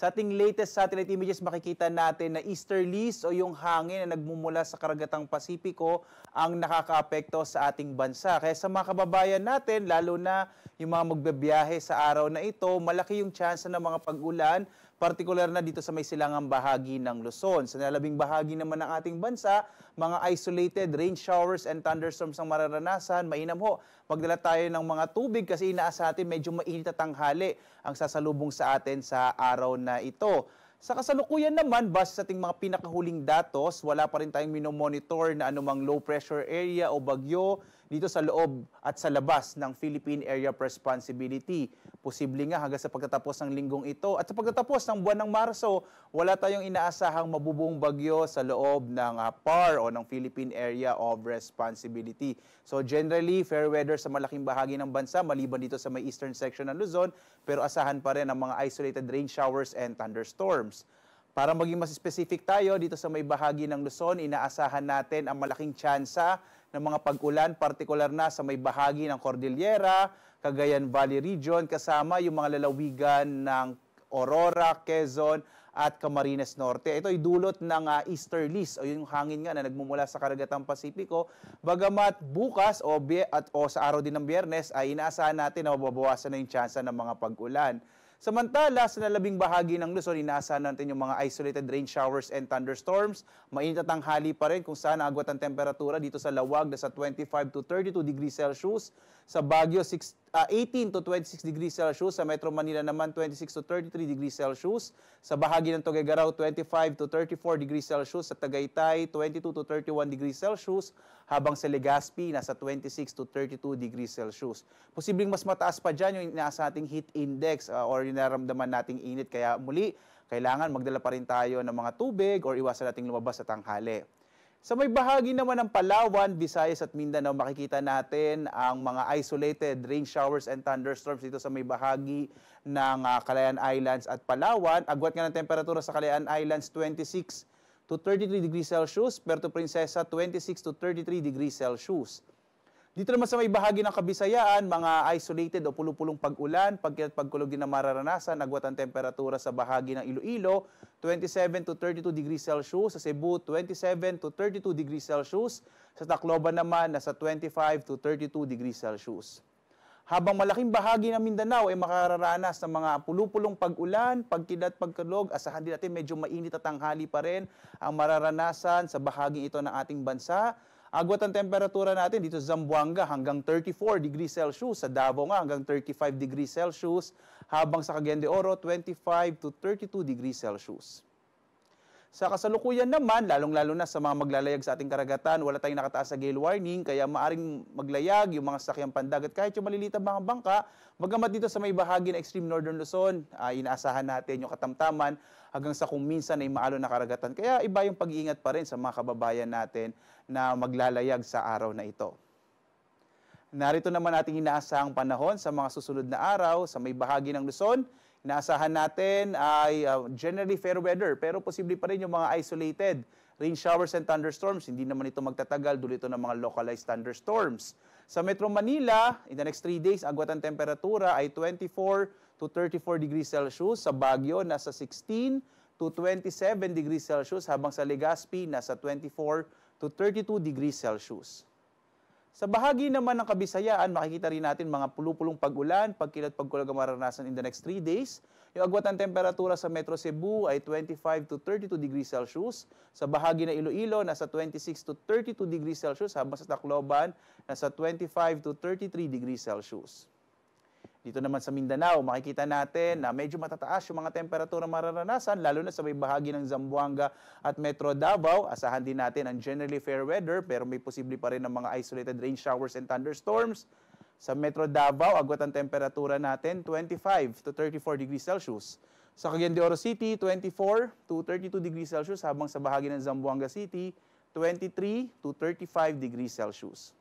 Sa ating latest satellite images, makikita natin na easterlies o yung hangin na nagmumula sa karagatang Pasipiko ang nakakaapekto sa ating bansa. Kaya sa mga kababayan natin, lalo na yung mga magbabiyahe sa araw na ito, malaki yung chance ng mga pag-ulan Partikular na dito sa may silangang bahagi ng Luzon. Sa nalabing bahagi naman ng ating bansa, mga isolated rain showers and thunderstorms ang mararanasan. Mainam ho, magdala tayo ng mga tubig kasi inaasahan natin medyo mainit at tanghali ang sasalubong sa atin sa araw na ito. Sa kasalukuyan naman, base sa ating mga pinakahuling datos, wala pa rin tayong minomonitor na anumang low pressure area o bagyo dito sa loob at sa labas ng Philippine Area of Responsibility. Posible nga hanggang sa pagtatapos ng linggong ito. At sa pagtatapos ng buwan ng Marso, wala tayong inaasahang mabubuong bagyo sa loob ng uh, PAR o ng Philippine Area of Responsibility. So generally, fair weather sa malaking bahagi ng bansa, maliban dito sa may eastern section ng Luzon, pero asahan pa rin ang mga isolated rain showers and thunderstorms farms. Para maging mas specific tayo, dito sa may bahagi ng Luzon, inaasahan natin ang malaking tsansa ng mga pag-ulan, partikular na sa may bahagi ng Cordillera, Cagayan Valley Region, kasama yung mga lalawigan ng Aurora, Quezon, at Camarines Norte. Ito ay dulot ng uh, ah, easterlies o yung hangin nga na nagmumula sa karagatang Pasipiko. Bagamat bukas o, at, o sa araw din ng biyernes ay inaasahan natin na mababawasan na yung tsansa ng mga pag-ulan. Samantala, sa labing bahagi ng Luzon, inaasahan natin yung mga isolated rain showers and thunderstorms. Mainit at tanghali pa rin kung saan agwat ang temperatura dito sa Lawag na sa 25 to 32 degrees Celsius. Sa Baguio, 6, uh, 18 to 26 degrees Celsius. Sa Metro Manila naman, 26 to 33 degrees Celsius. Sa bahagi ng Tuguegarao, 25 to 34 degrees Celsius. Sa Tagaytay, 22 to 31 degrees Celsius. Habang sa Legazpi, nasa 26 to 32 degrees Celsius. Posibleng mas mataas pa dyan yung inaasa ating heat index uh, or yung nararamdaman nating init. Kaya muli, kailangan magdala pa rin tayo ng mga tubig or iwasan nating lumabas sa tanghali. Sa may bahagi naman ng Palawan, Visayas at Mindanao, makikita natin ang mga isolated rain showers and thunderstorms dito sa may bahagi ng uh, Calayan Islands at Palawan. Agwat nga ng temperatura sa Calayan Islands 26 to 33 degrees Celsius, Puerto Princesa 26 to 33 degrees Celsius. Dito naman sa may bahagi ng Kabisayaan, mga isolated o pulupulong pag-ulan, pagka't pagkulog din na mararanasan, nagwat ang temperatura sa bahagi ng Iloilo, 27 to 32 degrees Celsius, sa Cebu, 27 to 32 degrees Celsius, sa Tacloban naman, nasa 25 to 32 degrees Celsius habang malaking bahagi ng Mindanao ay makararanas ng mga pulupulong pag-ulan, pagkilat, pagkalog, asahan din natin medyo mainit at tanghali pa rin ang mararanasan sa bahaging ito ng ating bansa. Agwat ang temperatura natin dito sa Zamboanga hanggang 34 degrees Celsius, sa Davao nga hanggang 35 degrees Celsius, habang sa Cagayan de Oro 25 to 32 degrees Celsius. Sa kasalukuyan naman, lalong-lalo na sa mga maglalayag sa ating karagatan, wala tayong nakataas sa gale warning, kaya maaring maglayag yung mga sakyang pandagat kahit yung maliliit na mga bangka. Magamat dito sa may bahagi ng extreme northern Luzon, uh, inaasahan natin yung katamtaman hanggang sa kung minsan ay maalo na karagatan. Kaya iba yung pag-iingat pa rin sa mga kababayan natin na maglalayag sa araw na ito. Narito naman ating inaasahang panahon sa mga susunod na araw sa may bahagi ng Luzon, Inaasahan natin ay uh, generally fair weather pero posible pa rin yung mga isolated rain showers and thunderstorms. Hindi naman ito magtatagal, dulo ito ng mga localized thunderstorms. Sa Metro Manila, in the next 3 days, agwat ang temperatura ay 24 to 34 degrees Celsius. Sa Baguio, nasa 16 to 27 degrees Celsius, habang sa Legazpi, nasa 24 to 32 degrees Celsius. Sa bahagi naman ng Kabisayaan, makikita rin natin mga pulupulong pag-ulan, pagkilat pagkulag ang mararanasan in the next 3 days. Yung agwat ng temperatura sa Metro Cebu ay 25 to 32 degrees Celsius. Sa bahagi na Iloilo, nasa 26 to 32 degrees Celsius, habang sa Tacloban, nasa 25 to 33 degrees Celsius. Dito naman sa Mindanao, makikita natin na medyo matataas yung mga temperatura mararanasan, lalo na sa may bahagi ng Zamboanga at Metro Davao. Asahan din natin ang generally fair weather, pero may posible pa rin ng mga isolated rain showers and thunderstorms. Sa Metro Davao, agwat ang temperatura natin 25 to 34 degrees Celsius. Sa Cagayan de Oro City, 24 to 32 degrees Celsius, habang sa bahagi ng Zamboanga City, 23 to 35 degrees Celsius.